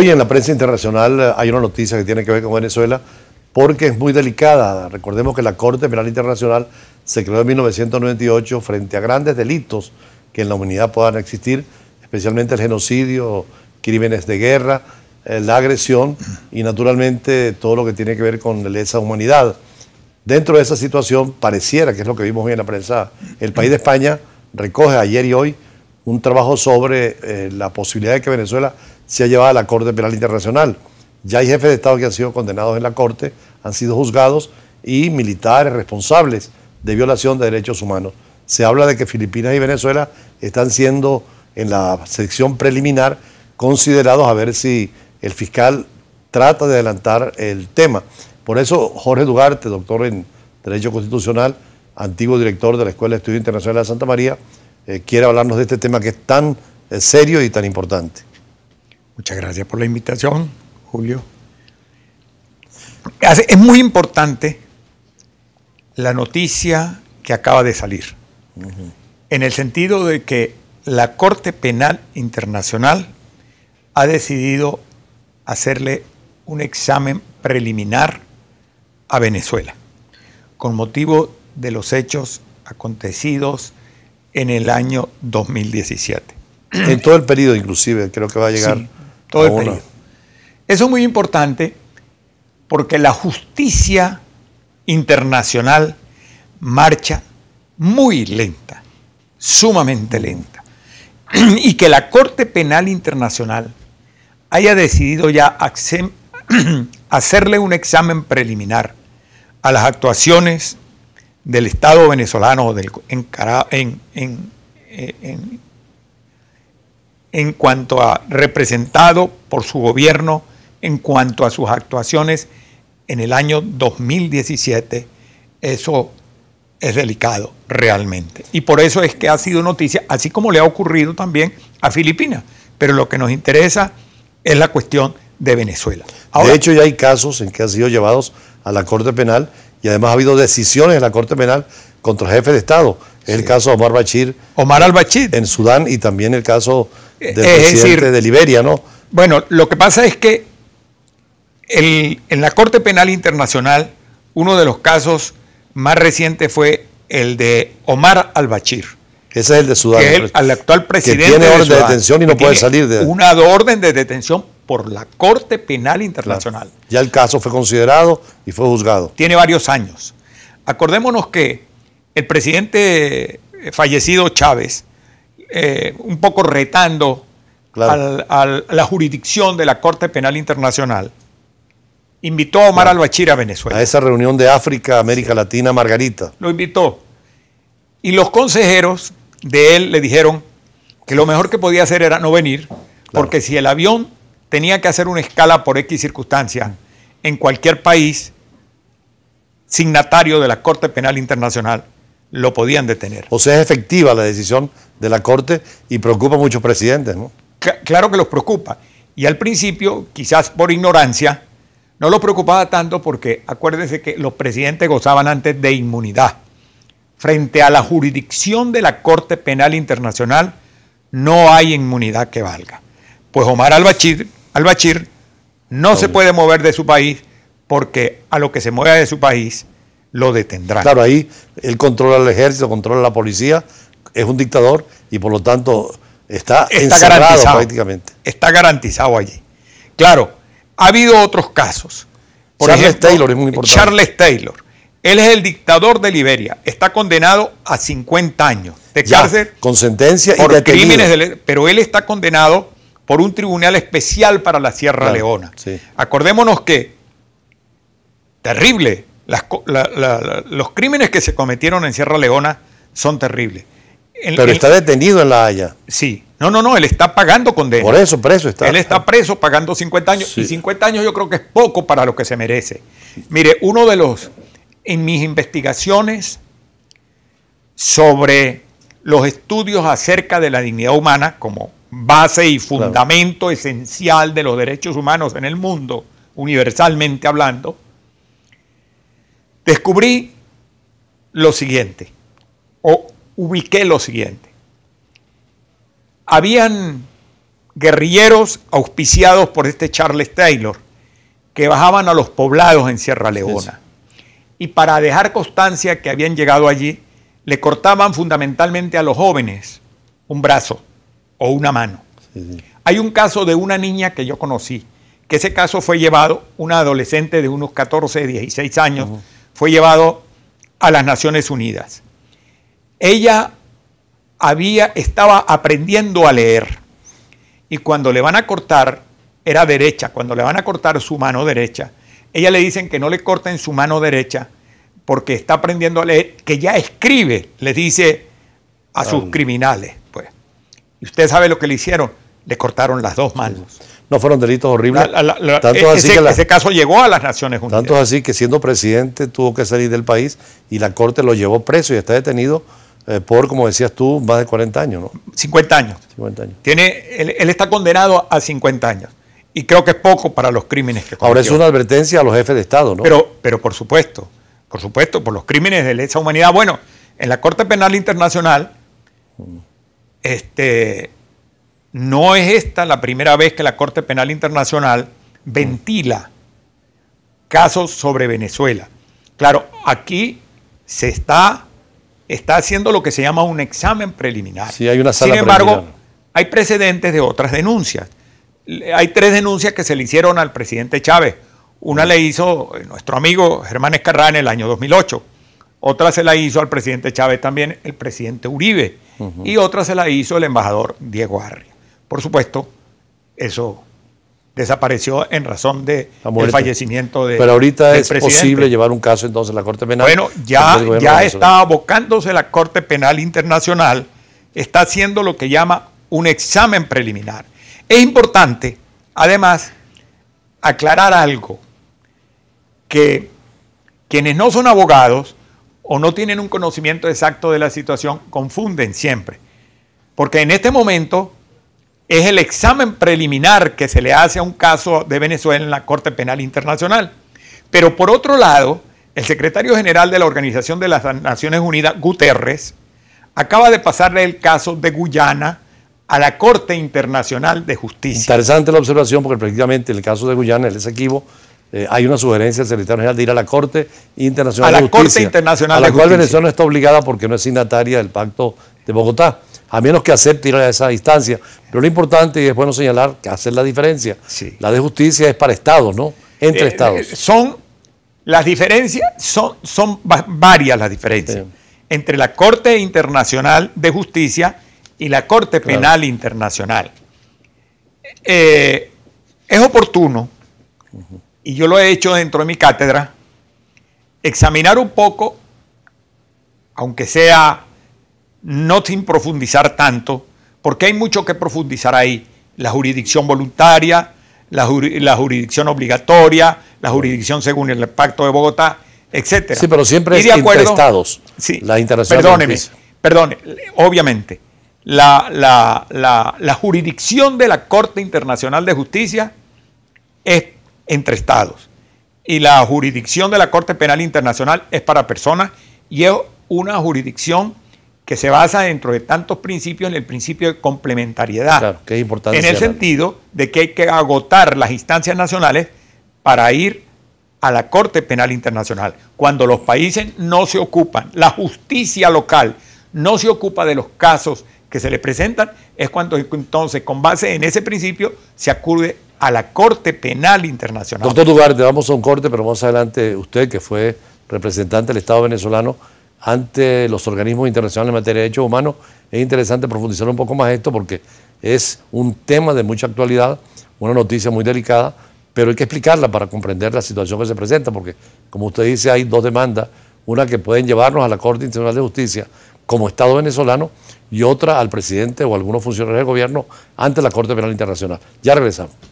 Hoy en la prensa internacional hay una noticia que tiene que ver con Venezuela porque es muy delicada. Recordemos que la Corte Penal Internacional se creó en 1998 frente a grandes delitos que en la humanidad puedan existir, especialmente el genocidio, crímenes de guerra, eh, la agresión y naturalmente todo lo que tiene que ver con esa lesa humanidad. Dentro de esa situación, pareciera, que es lo que vimos hoy en la prensa, el país de España recoge ayer y hoy un trabajo sobre eh, la posibilidad de que Venezuela se ha llevado a la Corte Penal Internacional. Ya hay jefes de Estado que han sido condenados en la Corte, han sido juzgados y militares responsables de violación de derechos humanos. Se habla de que Filipinas y Venezuela están siendo, en la sección preliminar, considerados a ver si el fiscal trata de adelantar el tema. Por eso Jorge Dugarte, doctor en Derecho Constitucional, antiguo director de la Escuela de Estudios Internacionales de Santa María, eh, quiere hablarnos de este tema que es tan eh, serio y tan importante. Muchas gracias por la invitación, Julio. Es muy importante la noticia que acaba de salir, en el sentido de que la Corte Penal Internacional ha decidido hacerle un examen preliminar a Venezuela, con motivo de los hechos acontecidos en el año 2017. En todo el periodo, inclusive, creo que va a llegar todo el periodo. Eso es muy importante porque la justicia internacional marcha muy lenta, sumamente lenta. Y que la Corte Penal Internacional haya decidido ya hacerle un examen preliminar a las actuaciones del Estado venezolano del, en, en, eh, en, en cuanto a representado por su gobierno, en cuanto a sus actuaciones en el año 2017, eso es delicado realmente. Y por eso es que ha sido noticia, así como le ha ocurrido también a Filipinas. Pero lo que nos interesa es la cuestión de Venezuela. de hecho, ya hay casos en que han sido llevados a la Corte Penal y además ha habido decisiones en la Corte Penal contra jefes de Estado. Es el caso de Omar Bachir. Omar al-Bachir. En Sudán y también el caso es decir, de Liberia, ¿no? Bueno, lo que pasa es que en la Corte Penal Internacional, uno de los casos más recientes fue el de Omar al-Bashir. Ese es el de Sudán. Que actual presidente. Que tiene orden de, detención y no puede salir de. Una orden de detención por la Corte Penal Internacional. Ya el caso fue considerado y fue juzgado. Tiene varios años. Acordémonos que el presidente fallecido Chávez eh, un poco retando a la jurisdicción de la Corte Penal Internacional, invitó a Omar al a Venezuela. A esa reunión de África, América Latina, Margarita. Lo invitó. Y los consejeros de él le dijeron que lo mejor que podía hacer era no venir, porque si el avión tenía que hacer una escala por X circunstancia en cualquier país signatario de la Corte Penal Internacional, lo podían detener. O sea, es efectiva la decisión de la Corte y preocupa a muchos presidentes, ¿no? Claro que los preocupa. Y al principio, quizás por ignorancia, no los preocupaba tanto porque acuérdense que los presidentes gozaban antes de inmunidad. Frente a la jurisdicción de la Corte Penal Internacional no hay inmunidad que valga. Pues Omar al bachir al no se puede mover de su país porque a lo que se mueva de su país lo detendrán. Claro, ahí él controla el ejército, controla la policía, es un dictador y por lo tanto está, está garantizado prácticamente. Está garantizado allí. Claro, ha habido otros casos. Charles Taylor es muy importante. Charles Taylor. Él es el dictador de Liberia. Está condenado a 50 años de cárcel. Con sentencia por y crímenes de, Pero él está condenado por un tribunal especial para la Sierra Leona. Acordémonos que, terrible, los crímenes que se cometieron en Sierra Leona son terribles. pero está detenido en La Haya. Sí. No, no, no, él está pagando condena. Por eso, preso está. Él está preso pagando 50 años. Y 50 años yo creo que es poco para lo que se merece. Mire, uno de los. En mis investigaciones sobre los estudios acerca de la dignidad humana como base y fundamento esencial de los derechos humanos en el mundo, universalmente hablando, descubrí lo siguiente, o ubiqué lo siguiente. Habían guerrilleros auspiciados por este Charles Taylor que bajaban a los poblados en Sierra Leona. Y para dejar constancia que habían llegado allí, le cortaban fundamentalmente a los jóvenes un brazo o una mano. Hay un caso de una niña que yo conocí, que ese caso fue llevado, una adolescente de unos 14, 16 años, fue llevado a las Naciones Unidas. Ella había, estaba aprendiendo a leer y cuando le van a cortar, era derecha, cuando le van a cortar su mano derecha, ella le dicen que no le corten su mano derecha porque está aprendiendo a leer, que ya escribe, le dice a sus criminales. Pues. Y usted sabe lo que le hicieron, le cortaron las dos manos. No fueron delitos horribles. tanto e- ese, así que ese caso llegó a las Naciones Unidas. Tanto así que siendo presidente tuvo que salir del país y la Corte lo llevó preso y está detenido eh, por, como decías tú, más de 40 años. ¿no? 50 años. años. Tiene, él, está condenado a 50 años y creo que es poco para los crímenes que cometió. Ahora es una advertencia a los jefes de Estado, ¿no? Pero, pero por supuesto, por supuesto, por los crímenes de lesa humanidad. Bueno, en la Corte Penal Internacional, mm. este, no es esta la primera vez que la Corte Penal Internacional ventila casos sobre Venezuela. Claro, aquí se está, está haciendo lo que se llama un examen preliminar. hay una Sin embargo, hay precedentes de otras denuncias. Hay tres denuncias que se le hicieron al presidente Chávez. Una le hizo eh, nuestro amigo Germán Escarrá en el año 2008. Otra se la hizo al presidente Chávez también el presidente Uribe. Y otra se la hizo el embajador Diego Arri. Por supuesto, eso desapareció en razón del el fallecimiento de Pero ahorita es posible llevar un caso entonces a la Corte Penal. Bueno, ya, ya está abocándose la Corte Penal Internacional, está haciendo lo que llama un examen preliminar. Es importante, además, aclarar algo, que quienes no son abogados o no tienen un conocimiento exacto de la situación confunden siempre. Porque en este momento es el examen preliminar que se le hace a un caso de Venezuela en la Corte Penal Internacional. Pero por otro lado, el secretario general de la Organización de las Naciones Unidas, Guterres, acaba de pasarle el caso de Guyana a la Corte Internacional de Justicia. Interesante la observación porque prácticamente el caso de Guyana, el exequivo eh, hay una sugerencia del secretario general de ir a la Corte Internacional de Justicia. A la Corte Internacional A la cual Venezuela está obligada porque no es signataria del Pacto de Bogotá a menos que acepte ir a esa distancia. Pero lo importante, y es bueno señalar, que hacer la diferencia. La de justicia es para Estados, ¿no? Entre eh, Estados. Eh, son las diferencias, son, son varias las diferencias entre la Corte Internacional de Justicia y la Corte Penal Internacional. Eh, es oportuno, y yo lo he hecho dentro de mi cátedra, examinar un poco, aunque sea no sin profundizar tanto, porque hay mucho que profundizar ahí. La jurisdicción voluntaria, la, jurisdicción obligatoria, la jurisdicción según el Pacto de Bogotá, etc. Sí, pero siempre de es acuerdo, Sí, perdóneme, obviamente. La, la jurisdicción de la Corte Internacional de Justicia es entre estados y la jurisdicción de la Corte Penal Internacional es para personas y es una jurisdicción que se basa dentro de tantos principios en el principio de complementariedad. Claro, que es importante. En el sentido de que hay que agotar las instancias nacionales para ir a la Corte Penal Internacional. Cuando los países no se ocupan, la justicia local no se ocupa de los casos que se le presentan, es cuando entonces, con base en ese principio, se acude a la Corte Penal Internacional. Doctor Duarte, vamos a un corte, pero vamos adelante usted, que fue representante del Estado venezolano, ante los organismos internacionales en materia de derechos humanos. Es interesante profundizar un poco más esto porque es un tema de mucha actualidad, una noticia muy delicada, pero hay que explicarla para comprender la situación que se presenta, porque como usted dice, hay dos demandas, una que pueden llevarnos a la Corte Internacional de Justicia como Estado venezolano y otra al presidente o algunos funcionarios del gobierno ante la Corte Penal Internacional. Ya regresamos.